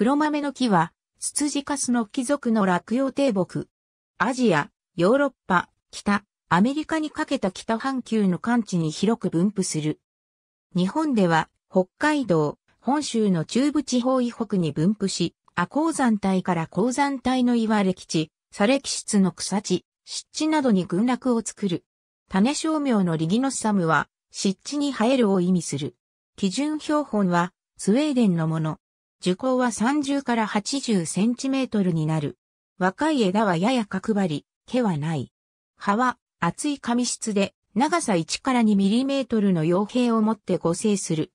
黒豆の木は、ツツジカスの貴族の落葉低木。アジア、ヨーロッパ、北、アメリカにかけた北半球の間地に広く分布する。日本では、北海道、本州の中部地方以北に分布し、亜鉱山帯から鉱山帯の岩歴地、砂歴質の草地、湿地などに群落を作る。種商名のリギノッサムは、湿地に生えるを意味する。基準標本は、スウェーデンのもの。樹高は30から80センチメートルになる。若い枝はやや角張り、毛はない。葉は厚い紙質で長さ1から2ミリメートルの傭兵を持って合成する。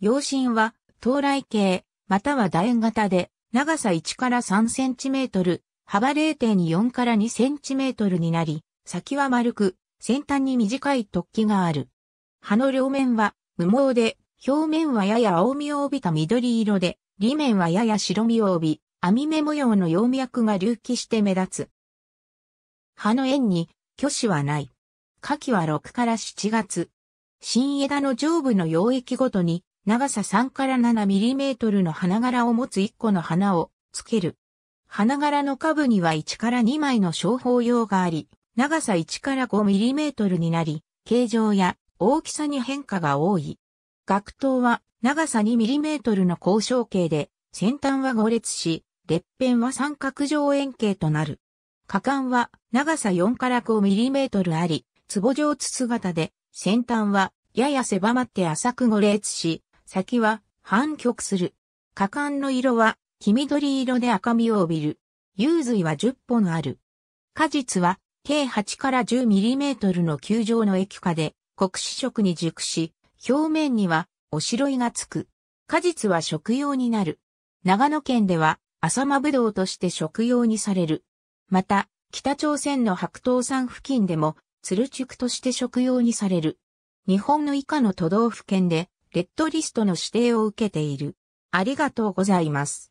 陽芯は到来形、または楕円型で長さ1から3センチメートル、幅0.4から2センチメートルになり、先は丸く、先端に短い突起がある。葉の両面は無毛で、表面はやや青みを帯びた緑色で、裏面はやや白身を帯び、網目模様の葉脈が隆起して目立つ。葉の縁に、虚子はない。夏季は6から7月。新枝の上部の溶液ごとに、長さ3から7ミリメートルの花柄を持つ1個の花をつける。花柄の下部には1から2枚の小包用があり、長さ1から5ミリメートルになり、形状や大きさに変化が多い。学頭は長さ2ミリメートルの交渉形で、先端は5列し、列辺は三角状円形となる。果管は長さ4から5ミリメートルあり、壺状筒型で、先端はやや狭まって浅く5列し、先は反曲する。果管の色は黄緑色で赤みを帯びる。幽髄は10本ある。果実は計8から10ミリメートルの球状の液化で、黒子色に熟し、表面にはおしろいがつく。果実は食用になる。長野県では浅間ぶどうとして食用にされる。また、北朝鮮の白桃山付近でも、鶴竹として食用にされる。日本の以下の都道府県で、レッドリストの指定を受けている。ありがとうございます。